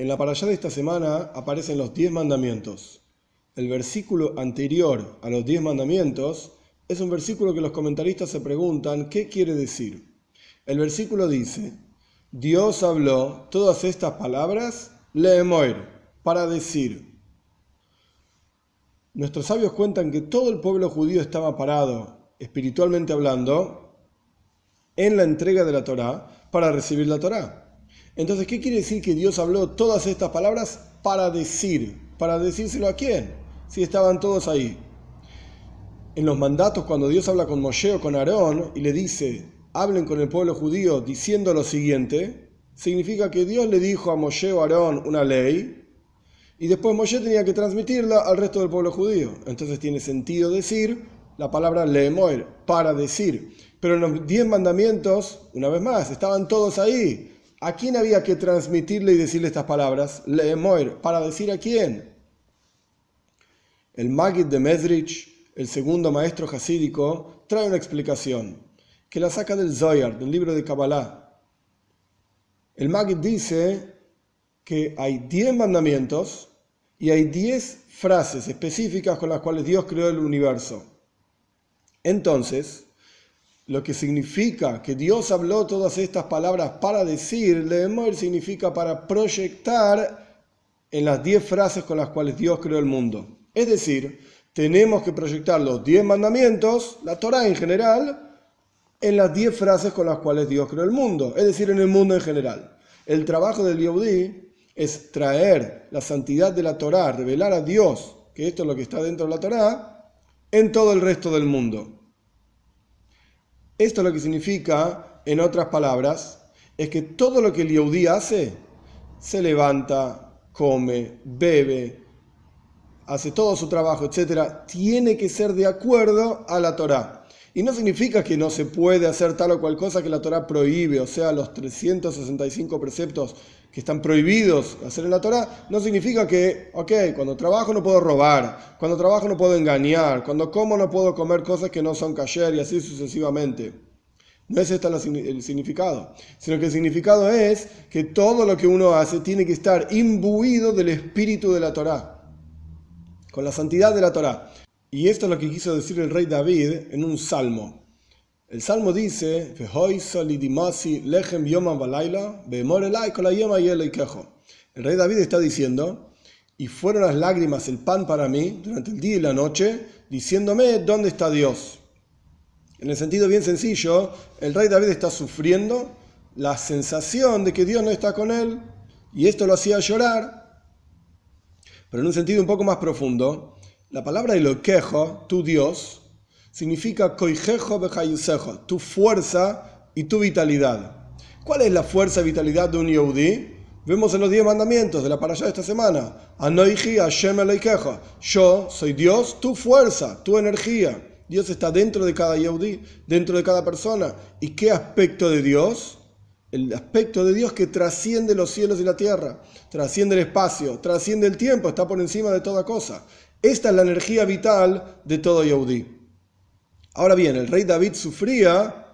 En la allá de esta semana aparecen los diez mandamientos. El versículo anterior a los diez mandamientos es un versículo que los comentaristas se preguntan qué quiere decir. El versículo dice, Dios habló todas estas palabras, leemoir, para decir. Nuestros sabios cuentan que todo el pueblo judío estaba parado, espiritualmente hablando, en la entrega de la Torá para recibir la Torá. Entonces, ¿qué quiere decir que Dios habló todas estas palabras para decir? ¿Para decírselo a quién? Si estaban todos ahí. En los mandatos, cuando Dios habla con Moshe o con Aarón y le dice, hablen con el pueblo judío diciendo lo siguiente, significa que Dios le dijo a Moshe o Aarón una ley y después Moshe tenía que transmitirla al resto del pueblo judío. Entonces tiene sentido decir la palabra le-moer, para decir. Pero en los diez mandamientos, una vez más, estaban todos ahí. ¿A quién había que transmitirle y decirle estas palabras? Le ¿para decir a quién? El Magid de Medrich, el segundo maestro jasídico, trae una explicación que la saca del Zoyar, del libro de Kabbalah. El Magid dice que hay 10 mandamientos y hay 10 frases específicas con las cuales Dios creó el universo. Entonces, lo que significa que Dios habló todas estas palabras para decir, Leemoir significa para proyectar en las diez frases con las cuales Dios creó el mundo. Es decir, tenemos que proyectar los diez mandamientos, la Torah en general, en las diez frases con las cuales Dios creó el mundo, es decir, en el mundo en general. El trabajo del Yehudi es traer la santidad de la Torah, revelar a Dios, que esto es lo que está dentro de la Torah, en todo el resto del mundo. Esto lo que significa, en otras palabras, es que todo lo que el Yehudi hace, se levanta, come, bebe, hace todo su trabajo, etc., tiene que ser de acuerdo a la Torah. Y no significa que no se puede hacer tal o cual cosa que la Torah prohíbe, o sea, los 365 preceptos que están prohibidos hacer en la Torah, no significa que, ok, cuando trabajo no puedo robar, cuando trabajo no puedo engañar, cuando como no puedo comer cosas que no son cayer y así sucesivamente. No es este el significado, sino que el significado es que todo lo que uno hace tiene que estar imbuido del espíritu de la Torah, con la santidad de la Torah. Y esto es lo que quiso decir el rey David en un salmo. El salmo dice, el rey David está diciendo, y fueron las lágrimas el pan para mí durante el día y la noche, diciéndome, ¿dónde está Dios? En el sentido bien sencillo, el rey David está sufriendo la sensación de que Dios no está con él, y esto lo hacía llorar. Pero en un sentido un poco más profundo, la palabra Eloquejo, tu Dios, significa Koijejo Bejaisejo, tu fuerza y tu vitalidad. ¿Cuál es la fuerza y vitalidad de un Yehudi? Vemos en los 10 mandamientos de la parasha de esta semana. Anoiji Hashem Eloikejo. Yo soy Dios, tu fuerza, tu energía. Dios está dentro de cada Yehudi, dentro de cada persona. ¿Y qué aspecto de Dios? el aspecto de Dios que trasciende los cielos y la tierra, trasciende el espacio, trasciende el tiempo, está por encima de toda cosa. Esta es la energía vital de todo yaudí Ahora bien, el rey David sufría,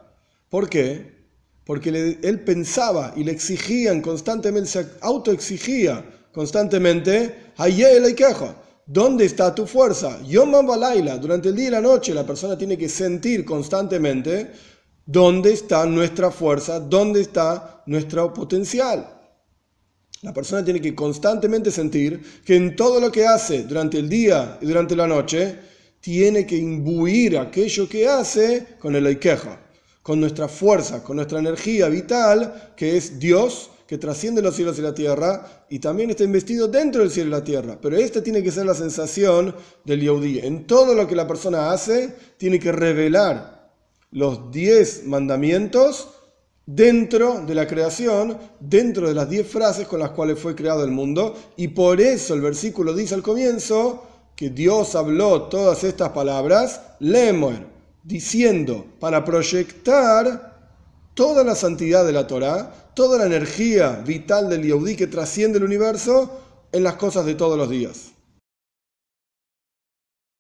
¿por qué? Porque él pensaba y le exigían constantemente, se autoexigía constantemente, el queja. ¿Dónde está tu fuerza? yo Balaila, durante el día y la noche la persona tiene que sentir constantemente dónde está nuestra fuerza, dónde está nuestro potencial. La persona tiene que constantemente sentir que en todo lo que hace durante el día y durante la noche, tiene que imbuir aquello que hace con el queja, con nuestra fuerza, con nuestra energía vital, que es Dios, que trasciende los cielos y la tierra, y también está investido dentro del cielo y la tierra. Pero esta tiene que ser la sensación del Yaudí. En todo lo que la persona hace, tiene que revelar los diez mandamientos dentro de la creación, dentro de las diez frases con las cuales fue creado el mundo. Y por eso el versículo dice al comienzo que Dios habló todas estas palabras, Lemuel, diciendo, para proyectar toda la santidad de la Torá, toda la energía vital del Yodí que trasciende el universo en las cosas de todos los días.